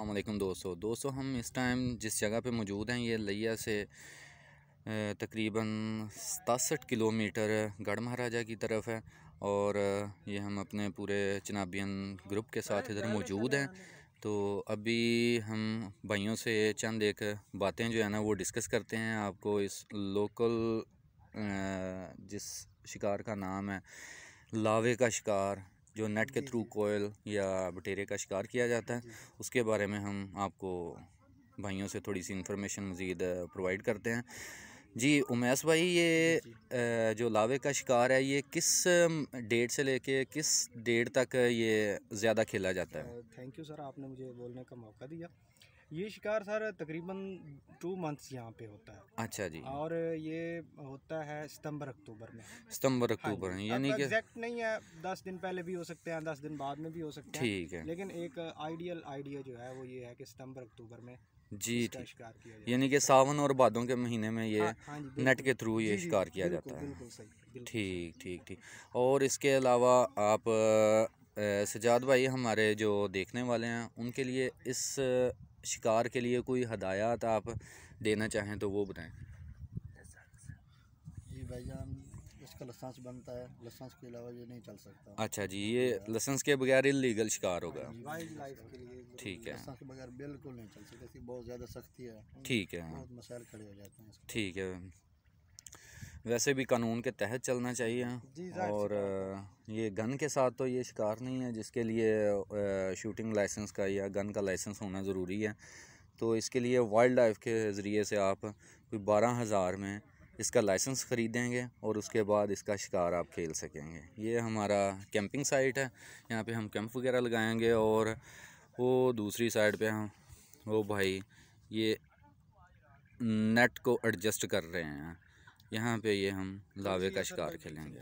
अल्लाम दोस्तों दोस्तों हम इस टाइम जिस जगह पे मौजूद हैं ये लिया से तकरीबन सतासठ किलोमीटर गढ़ महाराजा की तरफ है और ये हम अपने पूरे चनाबियन ग्रुप के साथ इधर मौजूद हैं तो अभी हम भाइयों से चंद एक बातें जो है ना वो डिस्कस करते हैं आपको इस लोकल जिस शिकार का नाम है लावे का शिकार जो नेट के थ्रू कोयल या बटेरे का शिकार किया जाता है उसके बारे में हम आपको भाइयों से थोड़ी सी इन्फॉर्मेशन मज़ीद प्रोवाइड करते हैं जी उमैस भाई ये जो लावे का शिकार है ये किस डेट से लेके किस डेट तक ये ज़्यादा खेला जाता है थैंक यू सर आपने मुझे बोलने का मौका दिया ये शिकार सर तकरीबन टू मंथ्स यहाँ पे होता है अच्छा जी और ये होता है सितंबर अक्टूबर में सितंबर हाँ अक्टूबर हाँ, यानी कि एग्जैक्ट नहीं है दस दिन पहले भी हो सकते हैं दस दिन बाद में भी हो सकते हैं ठीक है लेकिन एक आइडियल आइडिया जो है वो ये है कि सितंबर अक्टूबर में जी ठीक यानी कि सावन और बादों के महीने में ये हाँ, हाँ नेट के थ्रू ये शिकार किया जाता है ठीक ठीक ठीक और इसके अलावा आप सजाद भाई हमारे जो देखने वाले हैं उनके लिए इस शिकार के लिए कोई हदायत आप देना चाहें तो वो बताएं जी भाईजान इसका लसंस बनता है लसंस के अलावा ये नहीं चल सकता अच्छा जी ये लसंस के बगैर इलीगल शिकार होगा हाँ ठीक है लसंस के बगैर बिल्कुल नहीं चल सकता बहुत ज़्यादा सख्ती है ठीक है ठीक है वैसे भी कानून के तहत चलना चाहिए और ये गन के साथ तो ये शिकार नहीं है जिसके लिए शूटिंग लाइसेंस का या गन का लाइसेंस होना ज़रूरी है तो इसके लिए वाइल्ड लाइफ के ज़रिए से आप कोई बारह हज़ार में इसका लाइसेंस ख़रीदेंगे और उसके बाद इसका शिकार आप खेल सकेंगे ये हमारा कैंपिंग साइट है यहाँ पे हम कैंप वगैरह लगाएंगे और वो दूसरी साइड पे हम वो भाई ये नेट को एडजस्ट कर रहे हैं यहाँ पे ये हम लावे का शिकार खेलेंगे